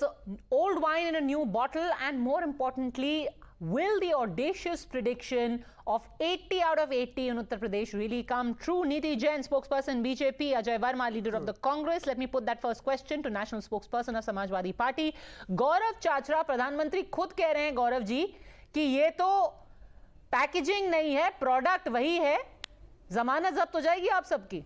this old wine in a new bottle? And more importantly, will the audacious prediction of 80 out of 80 in Uttar Pradesh really come true? Niti Jain, spokesperson BJP, Ajay Varma, leader of the Congress. Let me put that first question to national spokesperson of Samajwadi Party. Gaurav Chachra, Pradhan Mantri, khud keh rahe रहे Gaurav ji, ki ye to packaging nahi hai, product wahi hai. है zabt ho jayegi aap आप ki.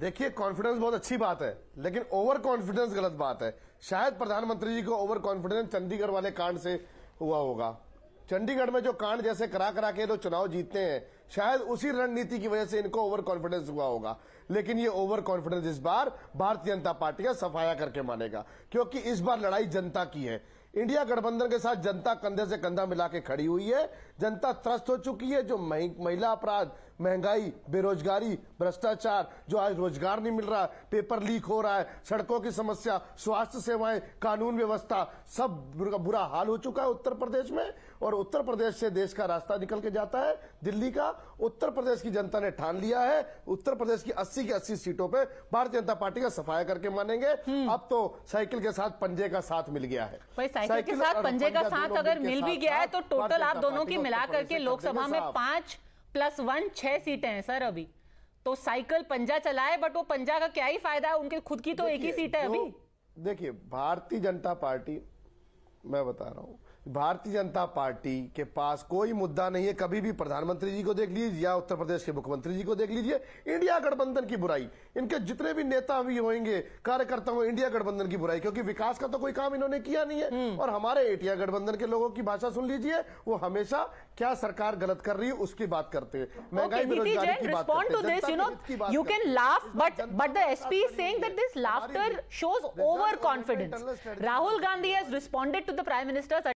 देखिए confidence बहुत अच्छी बात है लेकिन over confidence गलत बात है शायद प्रधानमंत्री जी को ओवर कॉन्फिडेंस चंडीगढ़ वाले कांड से हुआ होगा चंडीगढ़ में जो कांड जैसे करा करा के लोग चुनाव जीतते हैं शायद उसी रणनीति की वजह से इनको ओवर कॉन्फिडेंस हुआ होगा लेकिन ये ओवर कॉन्फिडेंस इस बार भारतीय जनता पार्टी का सफाया करके मानेगा क्योंकि इस बार लड़ाई जनता की है इंडिया गठबंधन के साथ जनता कंधे से कंधा मिला के खड़ी हुई है जनता त्रस्त हो चुकी है जो महिला अपराध महंगाई बेरोजगारी भ्रष्टाचार जो आज रोजगार नहीं मिल रहा पेपर लीक हो रहा है सड़कों की समस्या स्वास्थ्य सेवाएं कानून व्यवस्था सब बुरा हाल हो चुका है उत्तर प्रदेश में और उत्तर प्रदेश से देश का रास्ता निकल के जाता है दिल्ली का उत्तर प्रदेश की जनता ने ठान लिया है उत्तर प्रदेश की अस्सी की अस्सी सीटों पर भारतीय जनता पार्टी का सफाया करके मानेंगे हम्म। अब तो साइकिल के साथ पंजे का साथ मिल गया है साइकिल के साथ पंजे का साथ अगर मिल भी गया है तो टोटल आप दोनों की मिला करके लोकसभा में पांच प्लस वन छह सीटें हैं सर अभी तो साइकिल पंजा चलाए बट वो पंजा का क्या ही फायदा है उनके खुद की तो एक ही सीट है अभी देखिए भारतीय जनता पार्टी मैं बता रहा हूँ भारतीय जनता पार्टी के पास कोई मुद्दा नहीं है कभी भी प्रधानमंत्री जी को देख लीजिए या उत्तर प्रदेश के मुख्यमंत्री जी को देख लीजिए इंडिया गठबंधन की बुराई इनके जितने भी नेता भी होंगे कार्यकर्ता हो इंडिया गठबंधन की बुराई क्योंकि विकास का तो कोई काम इन्होंने किया नहीं है हम्म। और हमारे एटिया गठबंधन के लोगों की भाषा सुन लीजिए वो हमेशा क्या सरकार गलत कर रही है उसकी बात करते हैं महंगाई बेरोजगारी की बात you can laugh but but the SP saying that this laughter shows overconfidence. Raul Gandhi has